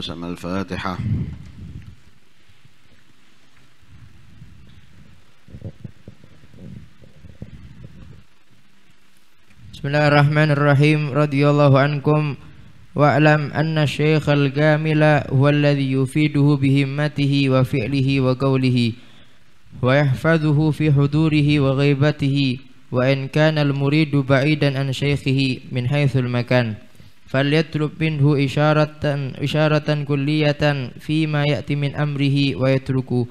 شأن الفاتحة بسم الله الرحمن الرحيم رضي الله عنكم واعلم أن الشيخ الجامل هو الذي يفيده بهمته وفعله وقوله ويحفظه في حضوره وغيبته وإن كان المريد بعيدا عن شيخه من حيث المكان فليطلب منه إشارة, إشارة كلية فيما يأتي من أمره ويتركه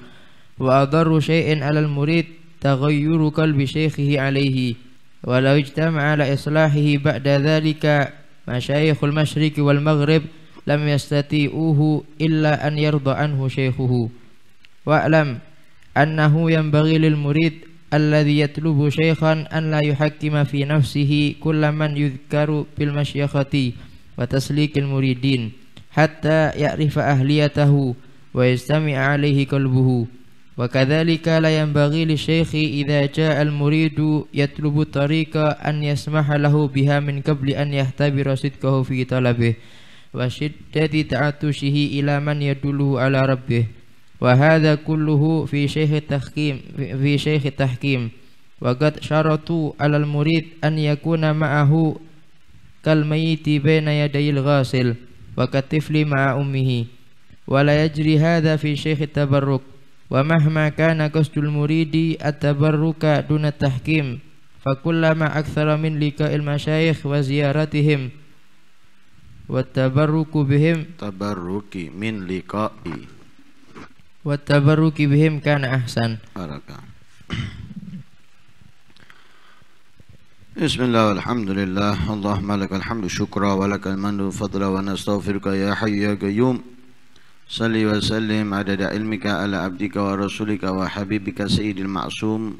وأضر شيء على المريد تغير قلب شيخه عليه ولو اجتمع على إصلاحه بعد ذلك مشايخ المشرق والمغرب لم يستطيعوه إلا أن يرضى عنه شيخه واعلم أنه ينبغي للمريد الذي يطلب شيخا أن لا يحكم في نفسه كل من يذكر بالمشيخة وتسليك المريدين حتى يعرف أهليته ويجتمع عليه قلبه وكذلك لا ينبغي للشيخ إذا جاء المريد يطلب الطريق أن يسمح له بها من قبل أن يختبر صدقه في طلبه وشدة تعطشه إلى من يدله على ربه وهذا كله في شيخ التحكيم في شيخ التحكيم وقد شرطوا على المريد أن يكون معه كالميت بين يدي الغاسل وكالطفل مع أمه ولا يجري هذا في شيخ التبرك ومهما كان قصد المريد التبرك دون التحكيم فكلما أكثر من لقاء المشايخ وزيارتهم والتبرك بهم تبرك من لقاء والتبرك بهم كان أحسن أركان بسم الله والحمد لله اللهم لك الحمد شكرا ولك المنو فضلا ونستغفرك يا حي يا قيوم صلي وسلم عدد علمك على عبدك ورسولك وحبيبك سيد المعصوم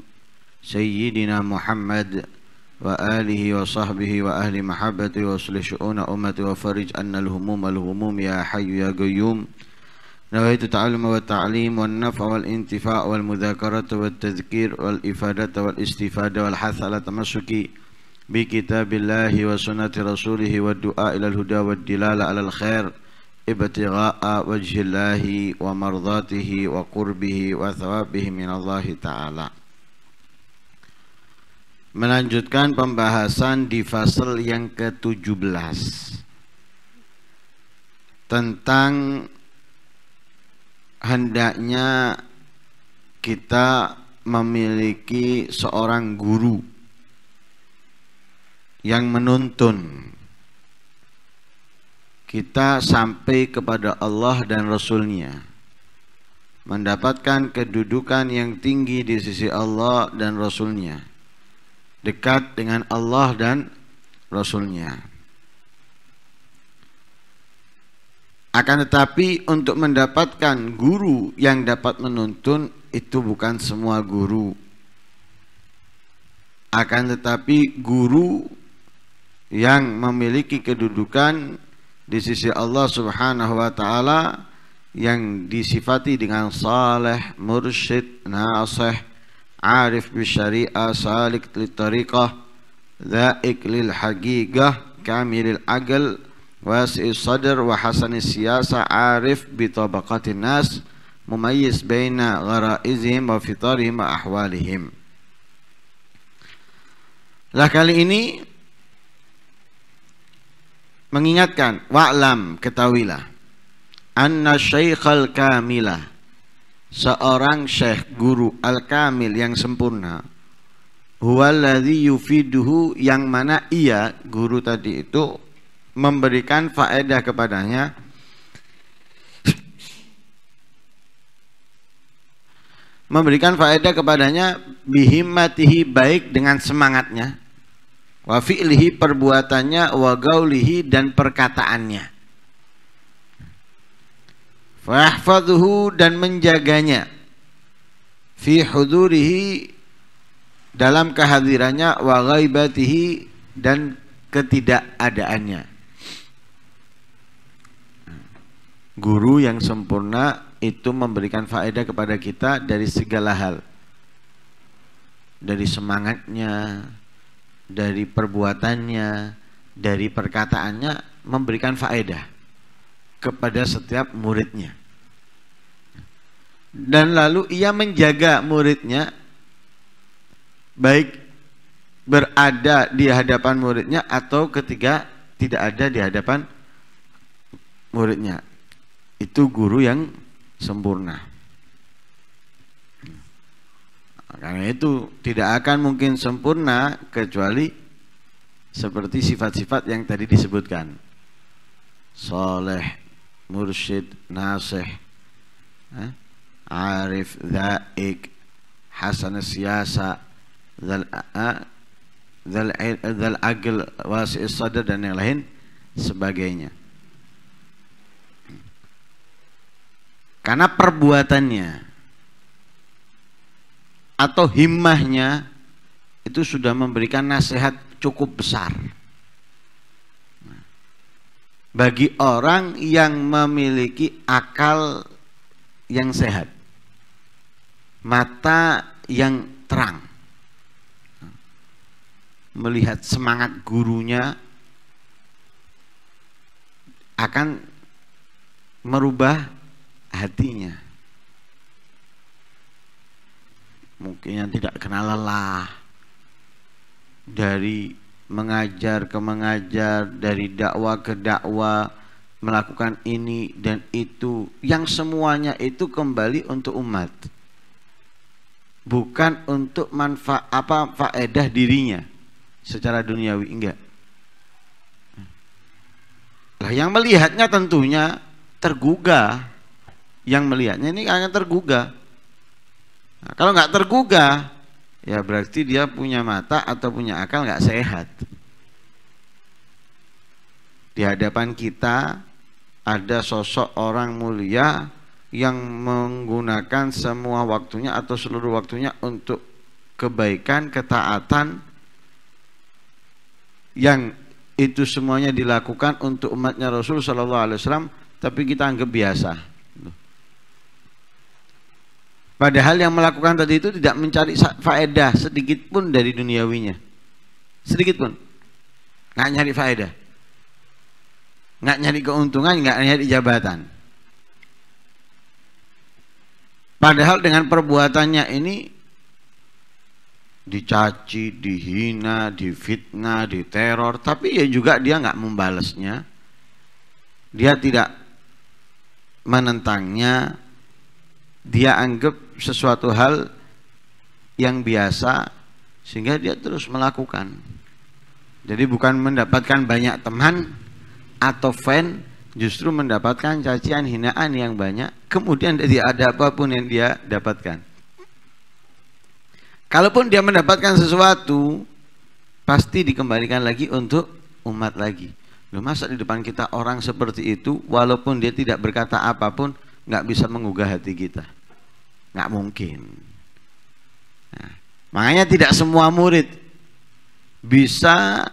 سيدنا محمد وآله وصحبه وأهل محبته وصل شؤون أمتي وفرج أن الهموم الهموم يا حي يا قيوم نويت التعلم والتعليم والنفع والانتفاع والمذاكرة والتذكير والإفادة والاستفادة والحث على تمسكي bi kitabillahi wa sunnati rasulihi wa du'a ila al-huda wa dilala ala al-khair ibtigha'a wajhillahi wa mardatihi wa qurbihi wa thawabihi min Allah taala melanjutkan pembahasan di fasal yang ke-17 tentang hendaknya kita memiliki seorang guru yang menuntun kita sampai kepada Allah dan Rasulnya mendapatkan kedudukan yang tinggi di sisi Allah dan Rasulnya dekat dengan Allah dan Rasulnya akan tetapi untuk mendapatkan guru yang dapat menuntun itu bukan semua guru akan tetapi guru yang memiliki kedudukan di sisi Allah Subhanahu wa taala yang disifati dengan saleh, mursyid, nasih, arif bi salik li tariqah, dhaik lil haqiqah, kamilil aql, wasi sadr wa hasanis siyasa, arif bi tabaqatin nas, mumayyiz baina gharaizihim wa fitarihim wa ahwalihim. Lah kali ini mengingatkan wa'lam ketahuilah anna syaikhal kamilah seorang syekh guru al-kamil yang sempurna huwaladzi yufiduhu yang mana ia guru tadi itu memberikan faedah kepadanya memberikan faedah kepadanya bihimmatihi baik dengan semangatnya wa fi'lihi perbuatannya wa gaulihi dan perkataannya fahfadhuhu dan menjaganya fi hudurihi dalam kehadirannya wa ghaibatihi dan ketidakadaannya guru yang sempurna itu memberikan faedah kepada kita dari segala hal dari semangatnya dari perbuatannya, dari perkataannya memberikan faedah kepada setiap muridnya. Dan lalu ia menjaga muridnya baik berada di hadapan muridnya atau ketika tidak ada di hadapan muridnya. Itu guru yang sempurna. Karena itu tidak akan mungkin sempurna kecuali seperti sifat-sifat yang tadi disebutkan. Soleh, mursyid, nasih, eh, arif, dhaik, hasan siasa, zal eh, eh, agil, wasi sadar dan yang lain sebagainya. Karena perbuatannya atau himmahnya itu sudah memberikan nasihat cukup besar bagi orang yang memiliki akal yang sehat, mata yang terang, melihat semangat gurunya akan merubah hatinya. mungkin yang tidak kenal lelah dari mengajar ke mengajar dari dakwah ke dakwah melakukan ini dan itu yang semuanya itu kembali untuk umat bukan untuk manfaat apa faedah dirinya secara duniawi enggak lah yang melihatnya tentunya tergugah yang melihatnya ini akan tergugah Nah, kalau nggak tergugah, ya berarti dia punya mata atau punya akal nggak sehat. Di hadapan kita ada sosok orang mulia yang menggunakan semua waktunya atau seluruh waktunya untuk kebaikan, ketaatan yang itu semuanya dilakukan untuk umatnya Rasul Shallallahu Alaihi Wasallam, tapi kita anggap biasa. Padahal yang melakukan tadi itu tidak mencari faedah sedikit pun dari duniawinya. Sedikit pun. Nggak nyari faedah. Nggak nyari keuntungan, nggak nyari jabatan. Padahal dengan perbuatannya ini dicaci, dihina, difitnah, diteror, tapi ya juga dia nggak membalasnya. Dia tidak menentangnya. Dia anggap sesuatu hal yang biasa sehingga dia terus melakukan. Jadi bukan mendapatkan banyak teman atau fan, justru mendapatkan cacian hinaan yang banyak. Kemudian tidak ada apapun yang dia dapatkan. Kalaupun dia mendapatkan sesuatu, pasti dikembalikan lagi untuk umat lagi. Loh masa di depan kita orang seperti itu, walaupun dia tidak berkata apapun, nggak bisa mengugah hati kita nggak mungkin nah, makanya tidak semua murid bisa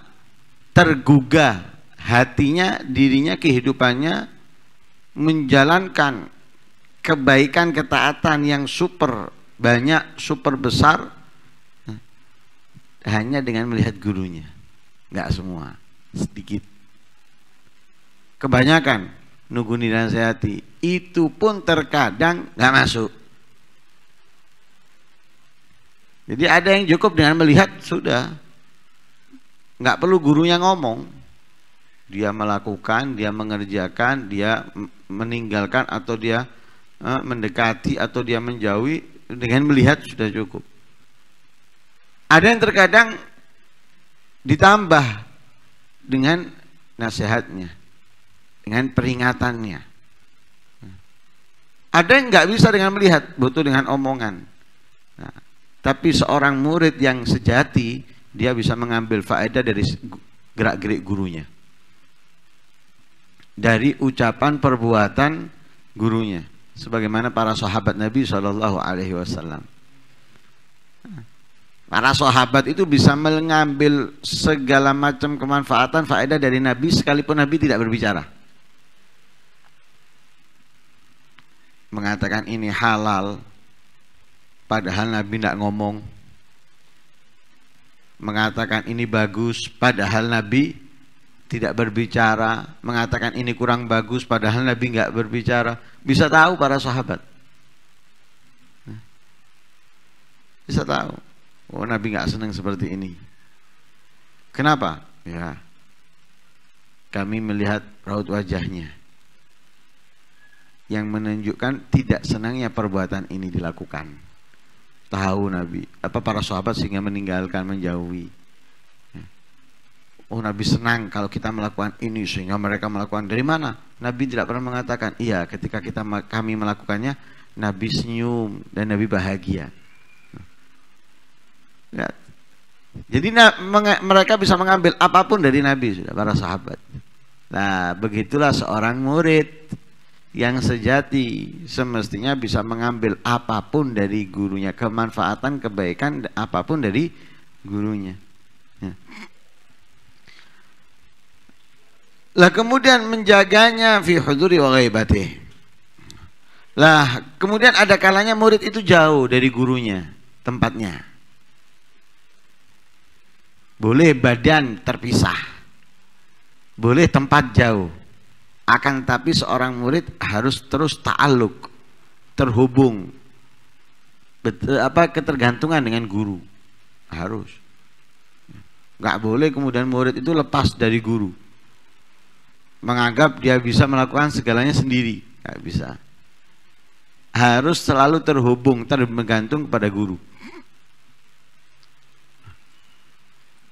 tergugah hatinya dirinya kehidupannya menjalankan kebaikan ketaatan yang super banyak super besar nah, hanya dengan melihat gurunya nggak semua sedikit kebanyakan nunggu sehati itu pun terkadang nggak masuk jadi ada yang cukup dengan melihat sudah. Nggak perlu gurunya ngomong. Dia melakukan, dia mengerjakan, dia meninggalkan atau dia eh, mendekati atau dia menjauhi dengan melihat sudah cukup. Ada yang terkadang ditambah dengan nasihatnya, dengan peringatannya. Ada yang nggak bisa dengan melihat, butuh dengan omongan. Tapi seorang murid yang sejati, dia bisa mengambil faedah dari gerak-gerik gurunya. Dari ucapan perbuatan gurunya. Sebagaimana para sahabat Nabi Shallallahu Alaihi Wasallam. Para sahabat itu bisa mengambil segala macam kemanfaatan faedah dari Nabi sekalipun Nabi tidak berbicara. Mengatakan ini halal, padahal Nabi tidak ngomong mengatakan ini bagus padahal Nabi tidak berbicara mengatakan ini kurang bagus padahal Nabi nggak berbicara bisa tahu para sahabat bisa tahu oh Nabi nggak senang seperti ini kenapa ya kami melihat raut wajahnya yang menunjukkan tidak senangnya perbuatan ini dilakukan tahu Nabi apa para sahabat sehingga meninggalkan menjauhi Oh Nabi senang kalau kita melakukan ini sehingga mereka melakukan dari mana? Nabi tidak pernah mengatakan iya ketika kita kami melakukannya Nabi senyum dan Nabi bahagia. Lihat. Jadi mereka bisa mengambil apapun dari Nabi sudah para sahabat. Nah begitulah seorang murid yang sejati semestinya bisa mengambil apapun dari gurunya kemanfaatan kebaikan apapun dari gurunya ya. lah kemudian menjaganya fi huduri wa ghaibati lah kemudian ada kalanya murid itu jauh dari gurunya tempatnya boleh badan terpisah boleh tempat jauh akan tapi seorang murid harus terus ta'aluk, terhubung, betul, apa ketergantungan dengan guru. Harus. Gak boleh kemudian murid itu lepas dari guru. Menganggap dia bisa melakukan segalanya sendiri. Gak bisa. Harus selalu terhubung, tergantung kepada guru.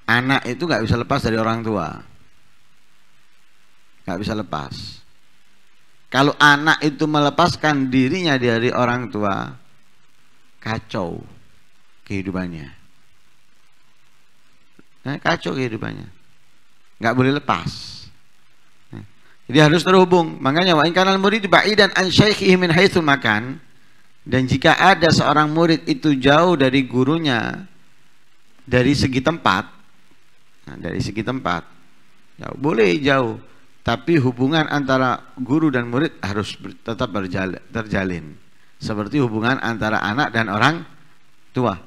Anak itu gak bisa lepas dari orang tua nggak bisa lepas kalau anak itu melepaskan dirinya dari orang tua kacau kehidupannya nah, kacau kehidupannya nggak boleh lepas eh, jadi harus terhubung makanya wa inkanal murid ba'idan an syaikhihi min haitsu makan dan jika ada seorang murid itu jauh dari gurunya dari segi tempat nah, dari segi tempat jauh boleh jauh tapi hubungan antara guru dan murid harus tetap berjala, terjalin. Seperti hubungan antara anak dan orang tua.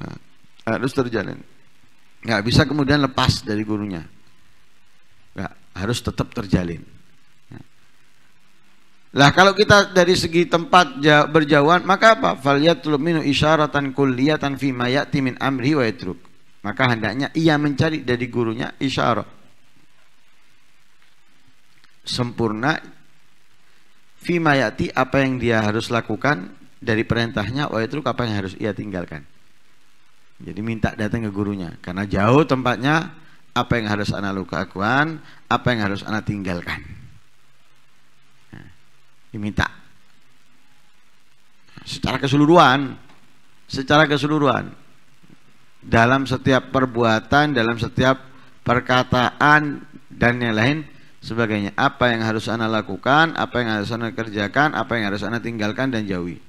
Nah, harus terjalin. Gak bisa kemudian lepas dari gurunya. Gak harus tetap terjalin. Lah kalau kita dari segi tempat berjauhan maka apa? Faliyatul minu isyaratan kulliyatan fi ma min amri wa Maka hendaknya ia mencari dari gurunya isyarat sempurna fima apa yang dia harus lakukan dari perintahnya wa itu apa yang harus ia tinggalkan jadi minta datang ke gurunya karena jauh tempatnya apa yang harus anak lakukan apa yang harus anak tinggalkan nah, diminta secara keseluruhan secara keseluruhan dalam setiap perbuatan dalam setiap perkataan dan yang lain sebagainya. Apa yang harus Anda lakukan, apa yang harus Anda kerjakan, apa yang harus Anda tinggalkan dan jauhi.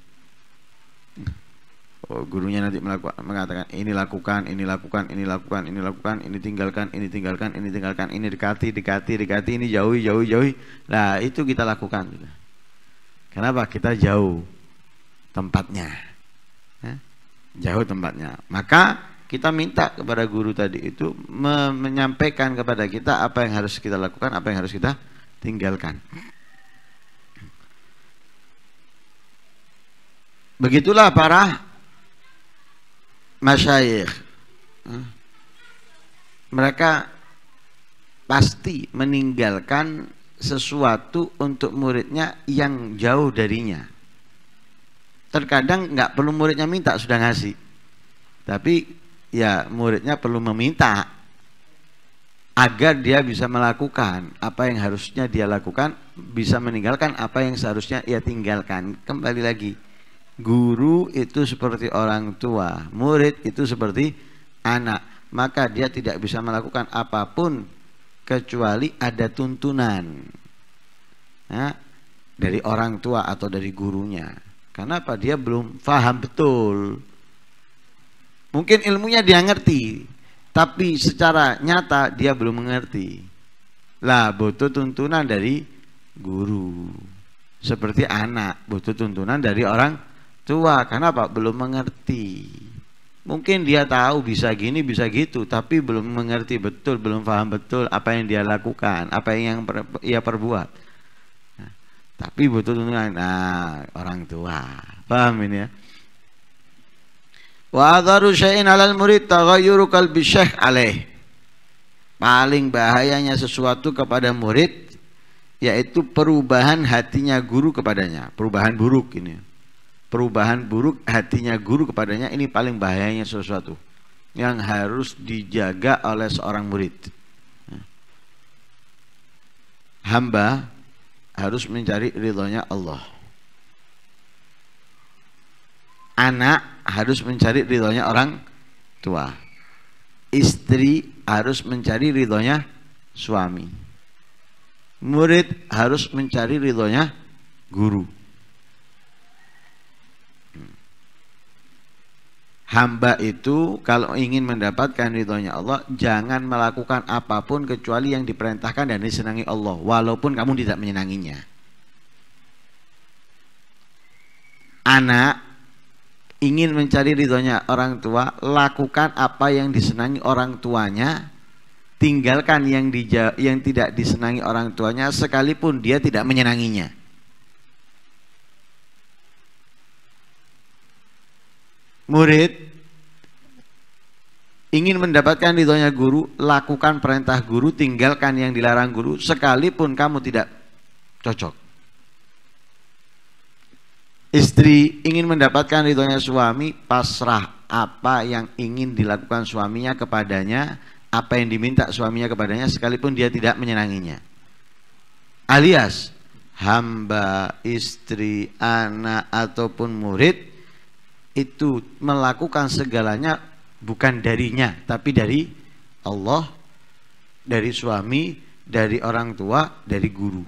Oh, gurunya nanti melakukan, mengatakan ini lakukan, ini lakukan, ini lakukan, ini lakukan, ini tinggalkan, ini tinggalkan, ini tinggalkan, ini dekati, dekati, dekati, ini jauhi, jauhi, jauhi. Nah, itu kita lakukan. Kenapa? Kita jauh tempatnya. Jauh tempatnya. Maka kita minta kepada guru tadi itu me menyampaikan kepada kita apa yang harus kita lakukan, apa yang harus kita tinggalkan. Begitulah para masyayikh. Mereka pasti meninggalkan sesuatu untuk muridnya yang jauh darinya. Terkadang nggak perlu muridnya minta sudah ngasih. Tapi ya muridnya perlu meminta agar dia bisa melakukan apa yang harusnya dia lakukan, bisa meninggalkan apa yang seharusnya ia tinggalkan. Kembali lagi, guru itu seperti orang tua, murid itu seperti anak, maka dia tidak bisa melakukan apapun kecuali ada tuntunan ya, dari orang tua atau dari gurunya. Karena apa? Dia belum paham betul Mungkin ilmunya dia ngerti, tapi secara nyata dia belum mengerti. Lah, butuh tuntunan dari guru. Seperti anak butuh tuntunan dari orang tua. karena apa Belum mengerti. Mungkin dia tahu bisa gini, bisa gitu, tapi belum mengerti betul, belum paham betul apa yang dia lakukan, apa yang ia perbuat. Nah, tapi butuh tuntunan nah, orang tua. Paham ini ya? Wa adharu syai'in 'alal murid taghayyuru qalbi syekh alaih. Paling bahayanya sesuatu kepada murid yaitu perubahan hatinya guru kepadanya, perubahan buruk ini. Perubahan buruk hatinya guru kepadanya ini paling bahayanya sesuatu yang harus dijaga oleh seorang murid. Hamba harus mencari ridhonya Allah. Anak harus mencari ridhonya orang tua. Istri harus mencari ridhonya suami. Murid harus mencari ridhonya guru. Hamba itu kalau ingin mendapatkan ridhonya Allah jangan melakukan apapun kecuali yang diperintahkan dan disenangi Allah walaupun kamu tidak menyenanginya. Anak ingin mencari ridhonya orang tua, lakukan apa yang disenangi orang tuanya, tinggalkan yang yang tidak disenangi orang tuanya sekalipun dia tidak menyenanginya. Murid ingin mendapatkan ridhonya guru, lakukan perintah guru, tinggalkan yang dilarang guru sekalipun kamu tidak cocok. Istri ingin mendapatkan ridhonya suami, pasrah apa yang ingin dilakukan suaminya kepadanya, apa yang diminta suaminya kepadanya sekalipun dia tidak menyenanginya. Alias hamba, istri, anak ataupun murid itu melakukan segalanya bukan darinya tapi dari Allah, dari suami, dari orang tua, dari guru.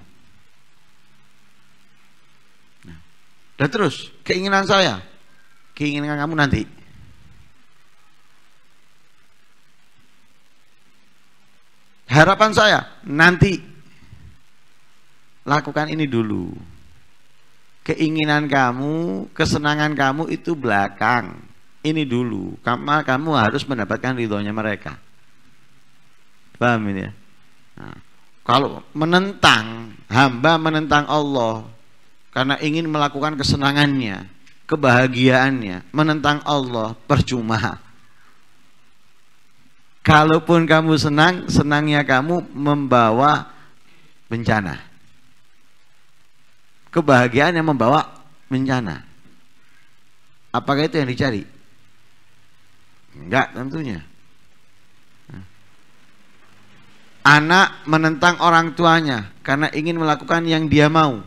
Dan terus, keinginan saya, keinginan kamu nanti. Harapan saya, nanti. Lakukan ini dulu. Keinginan kamu, kesenangan kamu itu belakang. Ini dulu, karena kamu harus mendapatkan ridhonya mereka. Paham ini ya? Nah, kalau menentang, hamba menentang Allah, karena ingin melakukan kesenangannya, kebahagiaannya, menentang Allah percuma. Kalaupun kamu senang, senangnya kamu membawa bencana. Kebahagiaan yang membawa bencana. Apakah itu yang dicari? Enggak tentunya. Anak menentang orang tuanya karena ingin melakukan yang dia mau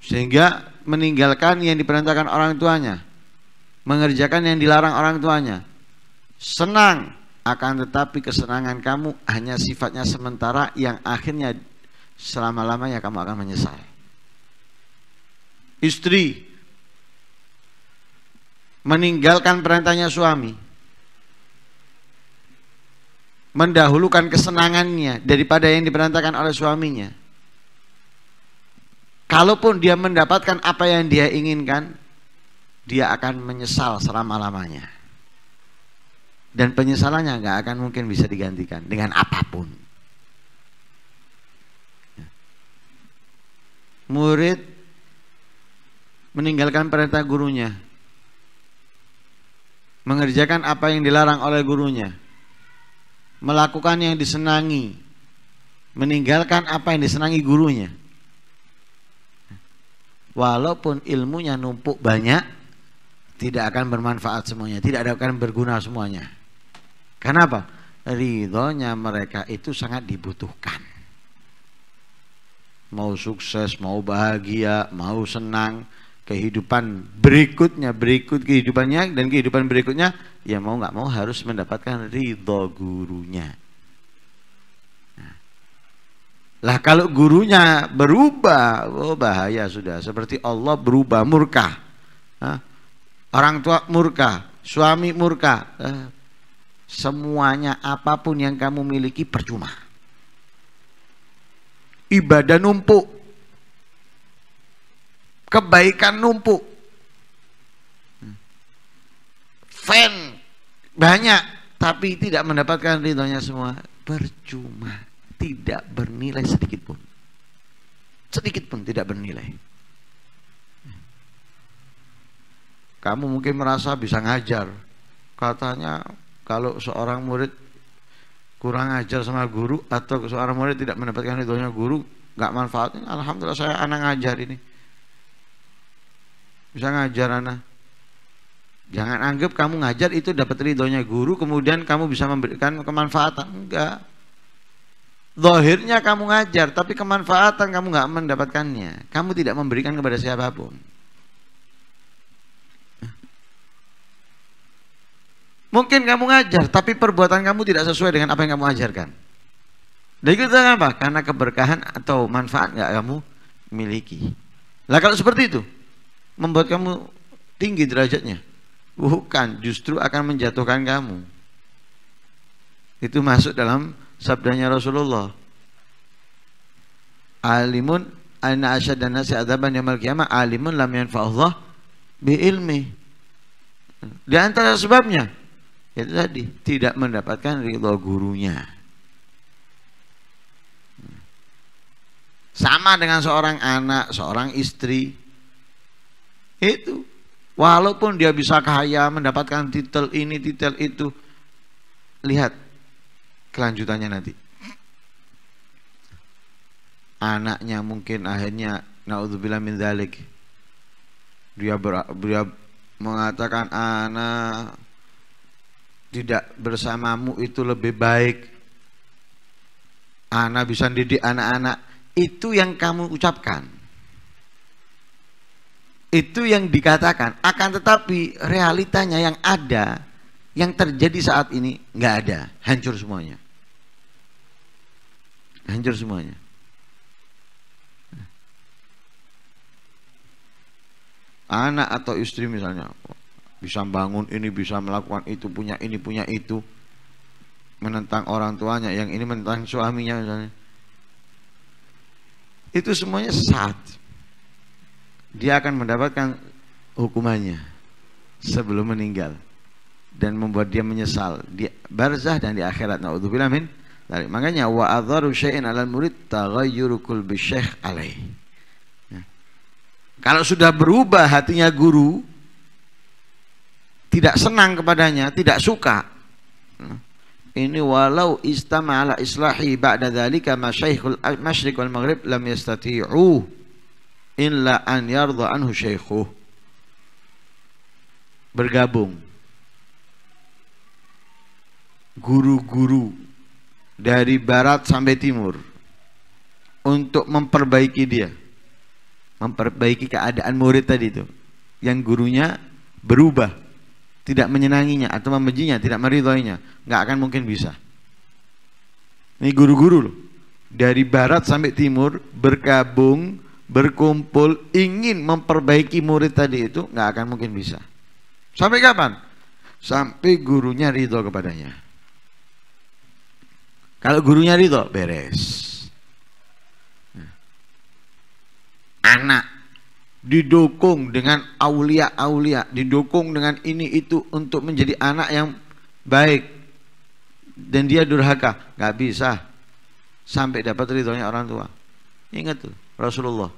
sehingga meninggalkan yang diperintahkan orang tuanya, mengerjakan yang dilarang orang tuanya. Senang akan tetapi kesenangan kamu hanya sifatnya sementara yang akhirnya selama-lamanya kamu akan menyesal. Istri meninggalkan perintahnya suami, mendahulukan kesenangannya daripada yang diperintahkan oleh suaminya. Kalaupun dia mendapatkan apa yang dia inginkan, dia akan menyesal selama-lamanya. Dan penyesalannya nggak akan mungkin bisa digantikan dengan apapun. Murid meninggalkan perintah gurunya, mengerjakan apa yang dilarang oleh gurunya, melakukan yang disenangi, meninggalkan apa yang disenangi gurunya walaupun ilmunya numpuk banyak tidak akan bermanfaat semuanya tidak akan berguna semuanya kenapa ridhonya mereka itu sangat dibutuhkan mau sukses mau bahagia mau senang kehidupan berikutnya berikut kehidupannya dan kehidupan berikutnya ya mau nggak mau harus mendapatkan ridho gurunya lah kalau gurunya berubah, oh bahaya sudah. Seperti Allah berubah murka. Hah? Orang tua murka, suami murka. Eh, semuanya apapun yang kamu miliki percuma. Ibadah numpuk. Kebaikan numpuk. Hmm. Fan banyak tapi tidak mendapatkan ridhonya semua percuma tidak bernilai sedikit pun. Sedikit pun tidak bernilai. Kamu mungkin merasa bisa ngajar. Katanya kalau seorang murid kurang ajar sama guru atau seorang murid tidak mendapatkan ridhonya guru, nggak manfaatnya. Alhamdulillah saya anak ngajar ini. Bisa ngajar anak. Jangan anggap kamu ngajar itu dapat ridhonya guru, kemudian kamu bisa memberikan kemanfaatan. Enggak. Zahirnya kamu ngajar, tapi kemanfaatan kamu nggak mendapatkannya. Kamu tidak memberikan kepada siapapun. Mungkin kamu ngajar, tapi perbuatan kamu tidak sesuai dengan apa yang kamu ajarkan. Dan itu apa? Karena keberkahan atau manfaat nggak kamu miliki. Lah kalau seperti itu, membuat kamu tinggi derajatnya. Bukan, justru akan menjatuhkan kamu. Itu masuk dalam sabdanya Rasulullah alimun anna dan nasi adaban yaumil qiyamah alimun lam Allah bi ilmi di antara sebabnya itu tadi tidak mendapatkan ridho gurunya sama dengan seorang anak seorang istri itu walaupun dia bisa kaya mendapatkan titel ini titel itu lihat kelanjutannya nanti anaknya mungkin akhirnya naudzubillah min dzalik dia ber, dia mengatakan anak tidak bersamamu itu lebih baik anak bisa didik anak-anak itu yang kamu ucapkan itu yang dikatakan akan tetapi realitanya yang ada yang terjadi saat ini nggak ada hancur semuanya hancur semuanya anak atau istri misalnya bisa bangun ini bisa melakukan itu punya ini punya itu menentang orang tuanya yang ini menentang suaminya misalnya itu semuanya saat dia akan mendapatkan hukumannya sebelum meninggal dan membuat dia menyesal dia barzah dan di akhirat naudzubillah min dari, nah, makanya wa adharu syai'in 'alal murid taghayyuru qalbi syekh alaih. Ya. Kalau sudah berubah hatinya guru tidak senang kepadanya, tidak suka. Ya. Ini walau istama islahi ba'da dzalika masyaikhul masyriq wal maghrib lam yastati'u illa an yardha anhu syaikhuh. Bergabung guru-guru dari barat sampai timur untuk memperbaiki dia memperbaiki keadaan murid tadi itu yang gurunya berubah tidak menyenanginya atau membencinya tidak meridhoinya nggak akan mungkin bisa ini guru-guru loh dari barat sampai timur berkabung berkumpul ingin memperbaiki murid tadi itu nggak akan mungkin bisa sampai kapan sampai gurunya ridho kepadanya kalau gurunya ridho, beres. Anak didukung dengan aulia-aulia, didukung dengan ini itu untuk menjadi anak yang baik. Dan dia durhaka, nggak bisa sampai dapat ridhonya orang tua. Ingat tuh Rasulullah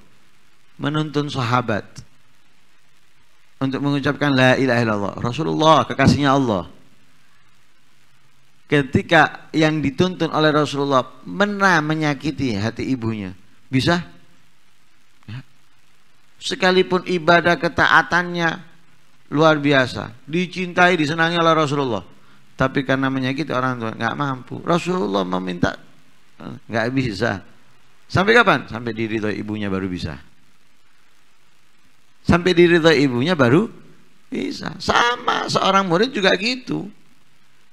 menuntun sahabat untuk mengucapkan la ilaha illallah. Rasulullah kekasihnya Allah ketika yang dituntun oleh Rasulullah mena menyakiti hati ibunya bisa ya. sekalipun ibadah ketaatannya luar biasa dicintai disenangi oleh Rasulullah tapi karena menyakiti orang tua nggak mampu Rasulullah meminta nggak bisa sampai kapan sampai diri diridhoi ibunya baru bisa sampai diri diridhoi ibunya baru bisa sama seorang murid juga gitu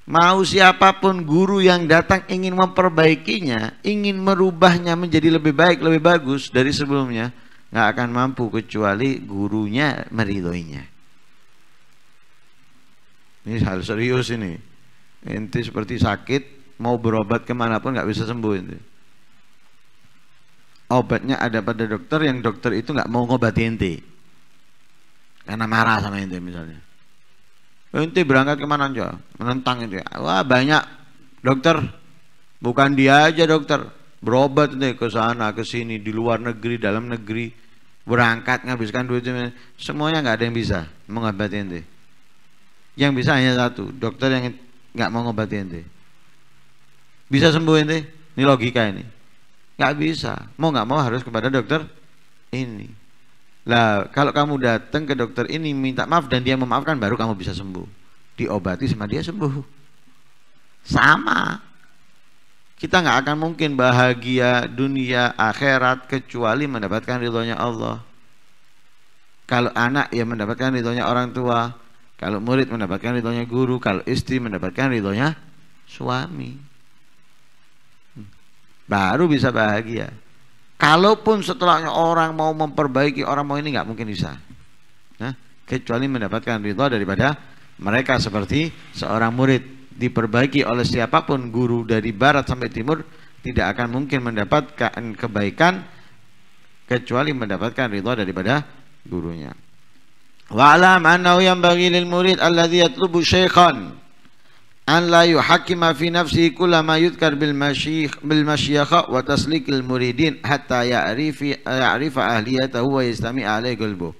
Mau siapapun guru yang datang ingin memperbaikinya, ingin merubahnya menjadi lebih baik, lebih bagus dari sebelumnya, nggak akan mampu kecuali gurunya meridhoinya. Ini hal serius ini. Inti seperti sakit, mau berobat kemanapun nggak bisa sembuh inti. Obatnya ada pada dokter, yang dokter itu nggak mau ngobati inti. Karena marah sama inti misalnya nanti berangkat kemana aja? Menentang itu. Ya. Wah banyak dokter. Bukan dia aja dokter. Berobat nih ke sana ke sini di luar negeri dalam negeri berangkat nghabiskan duitnya semuanya nggak ada yang bisa mengobati ente. Yang bisa hanya satu dokter yang nggak mau ngobati ente. Bisa sembuh ente? Ini logika ini. Nggak bisa. Mau nggak mau harus kepada dokter ini. Lah, kalau kamu datang ke dokter ini minta maaf dan dia memaafkan baru kamu bisa sembuh. Diobati sama dia sembuh. Sama. Kita nggak akan mungkin bahagia dunia akhirat kecuali mendapatkan ridhonya Allah. Kalau anak ya mendapatkan ridhonya orang tua, kalau murid mendapatkan ridhonya guru, kalau istri mendapatkan ridhonya suami. Hmm. Baru bisa bahagia. Kalaupun setelahnya orang mau memperbaiki orang mau ini nggak mungkin bisa. Nah, kecuali mendapatkan ridho daripada mereka seperti seorang murid diperbaiki oleh siapapun guru dari barat sampai timur tidak akan mungkin mendapatkan kebaikan kecuali mendapatkan ridho daripada gurunya. Wa'lam annahu bagi lil murid alladhi yatlubu syaikhan an la yuhakima fi Nafsi kulla ma yudkar bil masyikh bil masyikha wa taslikil muridin hatta ya'rifi ya'rifa ahliyatahu wa yastami alai qalbu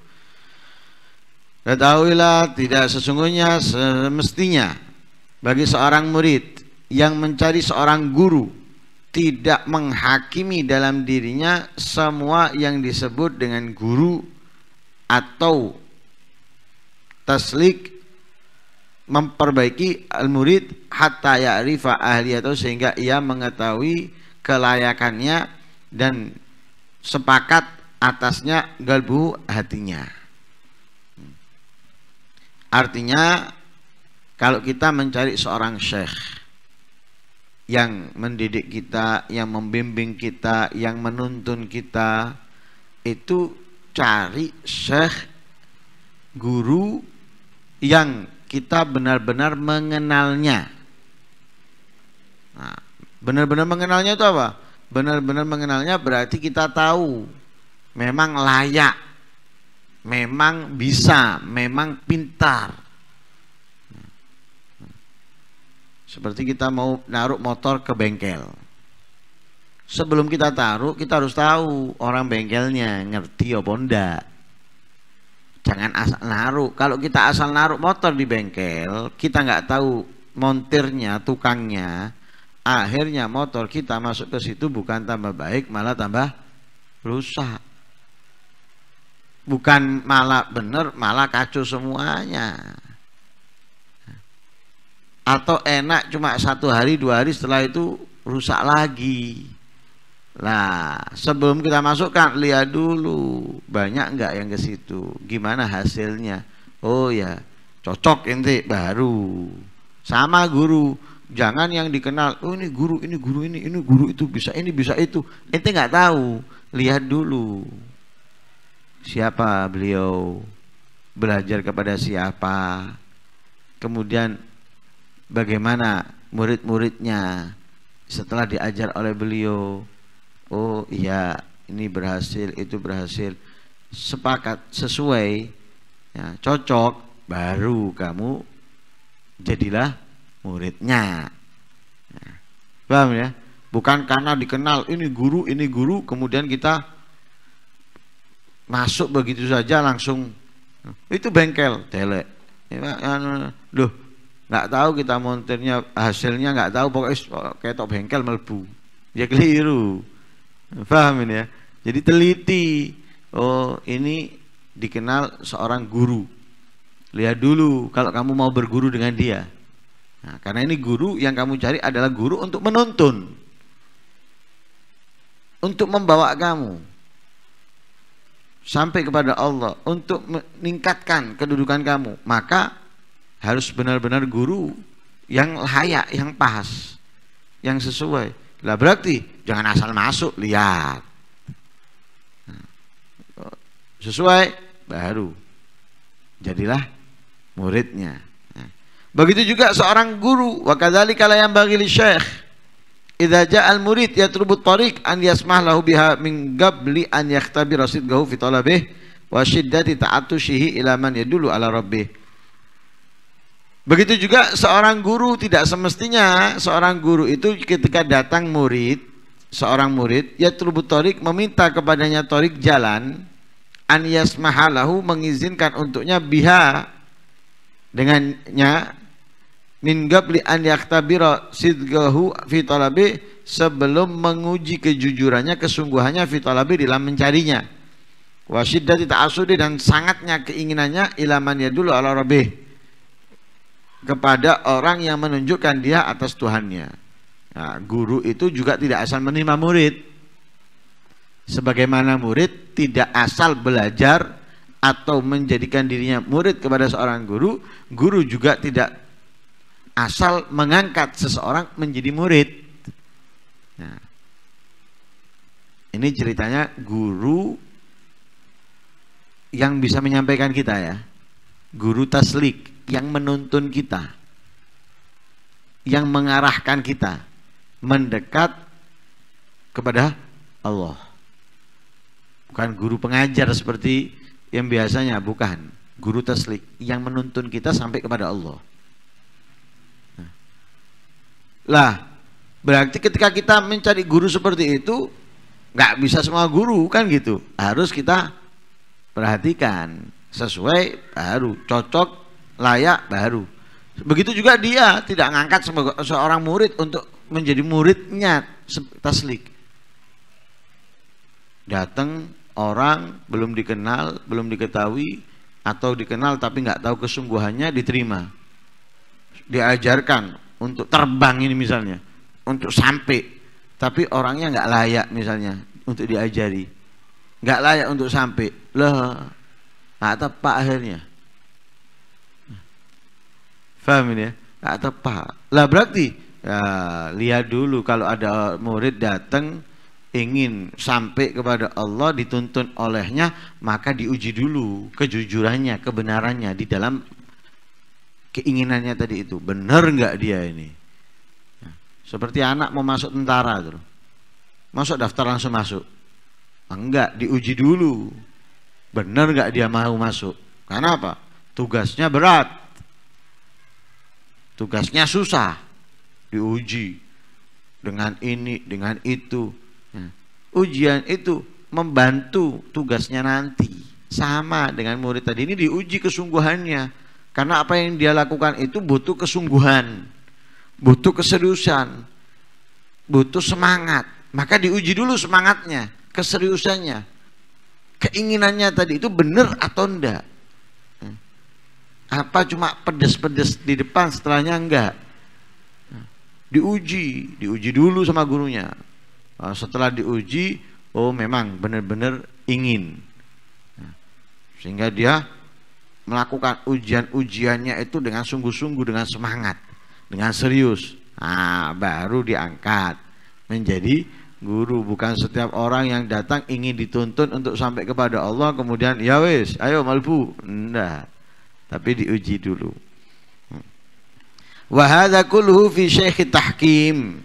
Ketahuilah tidak sesungguhnya semestinya bagi seorang murid yang mencari seorang guru tidak menghakimi dalam dirinya semua yang disebut dengan guru atau taslik memperbaiki al-murid hatta ya'rifa ahliyatahu sehingga ia mengetahui kelayakannya dan sepakat atasnya galbu hatinya. Artinya kalau kita mencari seorang syekh yang mendidik kita, yang membimbing kita, yang menuntun kita itu cari syekh guru yang kita benar-benar mengenalnya. Nah, benar-benar mengenalnya itu apa? Benar-benar mengenalnya berarti kita tahu memang layak, memang bisa, memang pintar. Seperti kita mau naruh motor ke bengkel. Sebelum kita taruh, kita harus tahu orang bengkelnya ngerti apa enggak jangan asal naruh kalau kita asal naruh motor di bengkel kita nggak tahu montirnya tukangnya akhirnya motor kita masuk ke situ bukan tambah baik malah tambah rusak bukan malah bener malah kacau semuanya atau enak cuma satu hari dua hari setelah itu rusak lagi Nah sebelum kita masukkan, lihat dulu banyak nggak yang ke situ. Gimana hasilnya? Oh ya, cocok ente baru. Sama guru, jangan yang dikenal. Oh ini guru, ini guru ini, ini guru itu bisa ini bisa itu. Ente nggak tahu. Lihat dulu siapa beliau belajar kepada siapa. Kemudian bagaimana murid-muridnya setelah diajar oleh beliau oh iya ini berhasil itu berhasil sepakat sesuai ya, cocok baru kamu jadilah muridnya ya. paham ya bukan karena dikenal ini guru ini guru kemudian kita masuk begitu saja langsung itu bengkel telek ya, anu, loh nggak tahu kita montirnya hasilnya nggak tahu pokoknya top bengkel melbu ya keliru Paham ini ya? Jadi teliti. Oh, ini dikenal seorang guru. Lihat dulu kalau kamu mau berguru dengan dia. Nah, karena ini guru yang kamu cari adalah guru untuk menuntun. Untuk membawa kamu sampai kepada Allah untuk meningkatkan kedudukan kamu, maka harus benar-benar guru yang layak, yang pas, yang sesuai. Lah berarti jangan asal masuk, lihat. Sesuai baru jadilah muridnya. Begitu juga seorang guru wa kadzalika yang yanbaghi li syekh idza al murid yatrubut tariq an yasmah lahu biha min qabli an yakhtabi rasidgahu fi talabih wa syiddati ta'atushihi ila man yadulu ala rabbih Begitu juga seorang guru tidak semestinya seorang guru itu ketika datang murid, seorang murid ya tulubut torik meminta kepadanya torik jalan anias mahalahu mengizinkan untuknya biha dengannya min li an yaktabira sidgahu sebelum menguji kejujurannya kesungguhannya fitalabi dalam mencarinya wasiddati ta'asudi dan sangatnya keinginannya ilaman dulu ala rabbih kepada orang yang menunjukkan dia atas Tuhannya. Nah, guru itu juga tidak asal menerima murid. Sebagaimana murid tidak asal belajar atau menjadikan dirinya murid kepada seorang guru, guru juga tidak asal mengangkat seseorang menjadi murid. Nah, ini ceritanya guru yang bisa menyampaikan kita ya. Guru taslik yang menuntun kita, yang mengarahkan kita mendekat kepada Allah. Bukan guru pengajar seperti yang biasanya, bukan guru taslik yang menuntun kita sampai kepada Allah. Lah, berarti ketika kita mencari guru seperti itu, nggak bisa semua guru kan gitu. Harus kita perhatikan sesuai baru cocok layak baru. Begitu juga dia tidak mengangkat seorang murid untuk menjadi muridnya taslik. Datang orang belum dikenal, belum diketahui atau dikenal tapi nggak tahu kesungguhannya diterima. Diajarkan untuk terbang ini misalnya, untuk sampai tapi orangnya nggak layak misalnya untuk diajari. Nggak layak untuk sampai. Loh, nggak tepat akhirnya Faham ini ya? Nggak tepat. Lah berarti ya, lihat dulu kalau ada murid datang ingin sampai kepada Allah dituntun olehnya maka diuji dulu kejujurannya kebenarannya di dalam keinginannya tadi itu benar nggak dia ini ya. seperti anak mau masuk tentara tuh masuk daftar langsung masuk enggak diuji dulu benar nggak dia mau masuk karena apa tugasnya berat tugasnya susah diuji dengan ini dengan itu ya. ujian itu membantu tugasnya nanti sama dengan murid tadi ini diuji kesungguhannya karena apa yang dia lakukan itu butuh kesungguhan butuh keseriusan butuh semangat maka diuji dulu semangatnya keseriusannya keinginannya tadi itu benar atau enggak apa cuma pedes-pedes di depan setelahnya enggak. Diuji, diuji dulu sama gurunya. Nah, setelah diuji, oh memang benar-benar ingin. Sehingga dia melakukan ujian-ujiannya itu dengan sungguh-sungguh, dengan semangat, dengan serius. Nah, baru diangkat menjadi guru bukan setiap orang yang datang ingin dituntun untuk sampai kepada Allah kemudian ya wis ayo malbu enggak tapi diuji dulu hmm. wa hadza fi syekh tahkim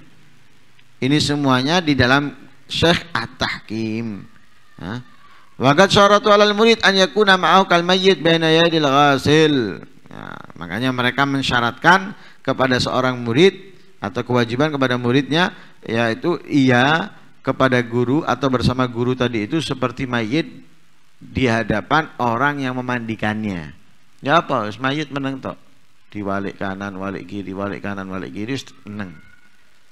ini semuanya di dalam syekh at-tahkim Wagat syaratu alal murid an yakuna ma'ahu kal mayyit baina yadil ghasil. Ya, makanya mereka mensyaratkan kepada seorang murid atau kewajiban kepada muridnya yaitu ia kepada guru atau bersama guru tadi itu seperti mayit di hadapan orang yang memandikannya. Ya apa, mayit meneng tok. Diwalik kanan, walik kiri, walik kanan, walik kiri, meneng.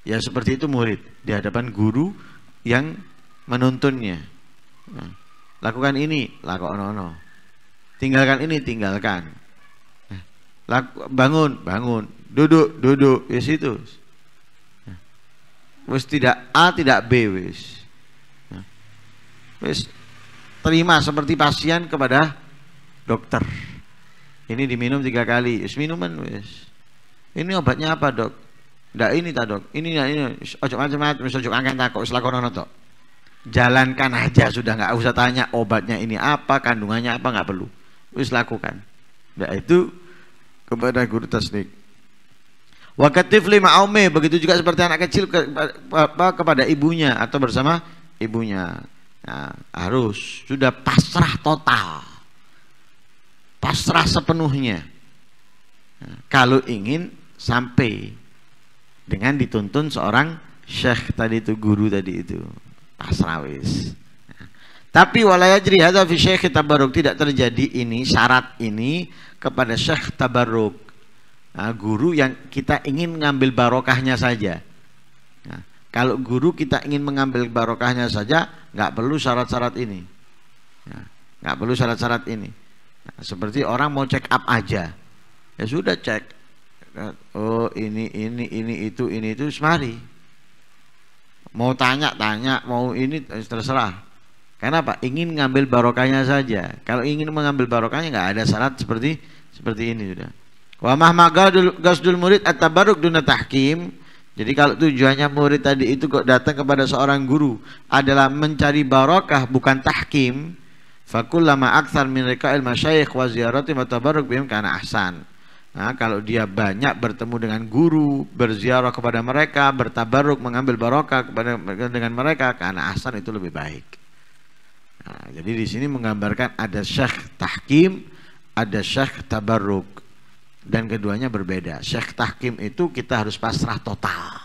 Ya seperti itu murid di hadapan guru yang menuntunnya. Nah, lakukan ini, lakukan ono. Tinggalkan ini, tinggalkan. Nah, laku, bangun, bangun. Duduk, duduk, Di situ. Nah, tidak A, tidak B wis. Nah, wes terima seperti pasien kepada dokter. Ini diminum tiga kali. Is minuman wis. Ini obatnya apa dok? Ndak ini tak dok. Ini ya ini. Ojo macam-macam. Ojo angkat takut. Selakonono dok. Jalankan aja sudah nggak usah tanya obatnya ini apa, kandungannya apa nggak perlu. Wis lakukan. Nah itu kepada guru tasnik. Wakatif lima aume begitu juga seperti anak kecil kepada ibunya atau bersama ibunya. Nah, harus sudah pasrah total pasrah sepenuhnya. Kalau ingin sampai dengan dituntun seorang syekh tadi itu guru tadi itu pasrah wis. Tapi walayajri hadza fi syekh tabarruk tidak terjadi ini syarat ini kepada syekh tabarruk. Nah, guru yang kita ingin mengambil barokahnya saja. Nah, kalau guru kita ingin mengambil barokahnya saja, nggak perlu syarat-syarat ini. Nah, nggak perlu syarat-syarat ini. Nah, seperti orang mau check up aja. Ya sudah cek. Oh ini, ini, ini, itu, ini, itu, semari. Mau tanya, tanya, mau ini, eh, terserah. Kenapa? Ingin ngambil barokahnya saja. Kalau ingin mengambil barokahnya nggak ada syarat seperti seperti ini sudah. Wa mahmaga gasdul murid at-tabarruk duna tahkim. Jadi kalau tujuannya murid tadi itu kok datang kepada seorang guru adalah mencari barokah bukan tahkim, Fakullama lama min mereka masyayikh wa ziyarati wa tabaruk bihim karena ahsan. Nah, kalau dia banyak bertemu dengan guru, berziarah kepada mereka, bertabaruk, mengambil barokah kepada dengan mereka, karena ahsan itu lebih baik. Nah, jadi di sini menggambarkan ada syekh tahkim, ada syekh tabaruk dan keduanya berbeda. Syekh tahkim itu kita harus pasrah total.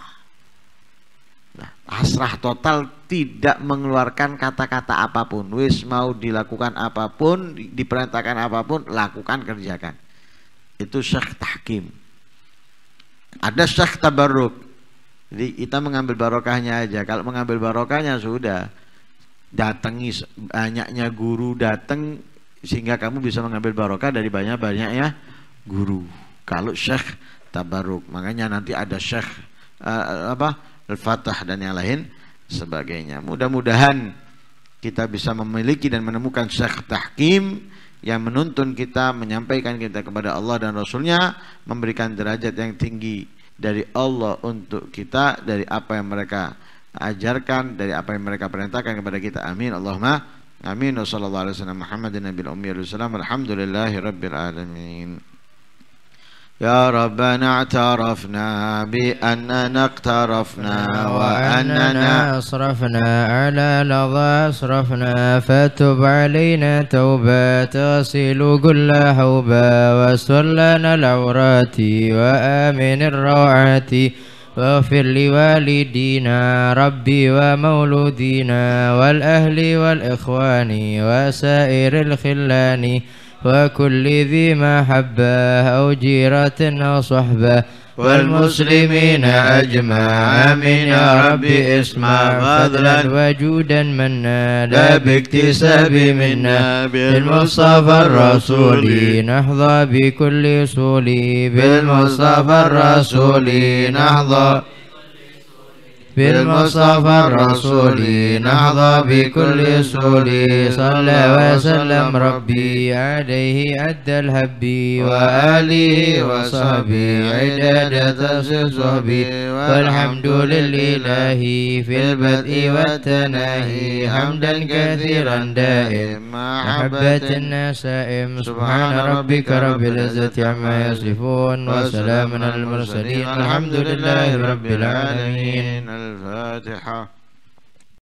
Nah, asrah total tidak mengeluarkan kata-kata apapun. Wis mau dilakukan apapun, diperintahkan apapun, lakukan kerjakan. Itu syekh tahkim. Ada syekh tabarruk. Jadi kita mengambil barokahnya aja. Kalau mengambil barokahnya sudah datangi banyaknya guru datang sehingga kamu bisa mengambil barokah dari banyak-banyaknya guru. Kalau syekh tabarruk, makanya nanti ada syekh uh, apa Al-Fatah dan yang lain sebagainya. Mudah-mudahan kita bisa memiliki dan menemukan Syekh Tahkim yang menuntun kita, menyampaikan kita kepada Allah dan Rasulnya, memberikan derajat yang tinggi dari Allah untuk kita, dari apa yang mereka ajarkan, dari apa yang mereka perintahkan kepada kita. Amin. Allahumma amin. Wassalamualaikum warahmatullahi wabarakatuh. Muhammadin nabil ummi Alhamdulillahi rabbil alamin. يا ربنا اعترفنا بأننا اقترفنا وأننا أسرفنا على لظى أسرفنا فتب علينا توبة تغسل كل حوبة وسلنا لنا العورات وآمن الروعات واغفر لوالدينا ربي ومولودينا والأهل والإخوان وسائر الخلان وكل ذي محبة أو جيرة أو صحبة والمسلمين أجمع آمين يا ربي اسمع فضلا وجودا منا لا باكتساب منا بالمصطفى الرسول نحظى بكل صولي بالمصطفى الرسول نحظى بالمصطفى الرسول نهضى بكل سولي صلى وسلم ربي عليه أدى الهب وآله وصحبه عداد تصحبه والحمد لله في البدء والتناهي حمدا كثيرا دائم محبة النسائم سبحان ربك رب العزة عما يصفون وسلام على المرسلين الحمد لله رب العالمين الفاتحه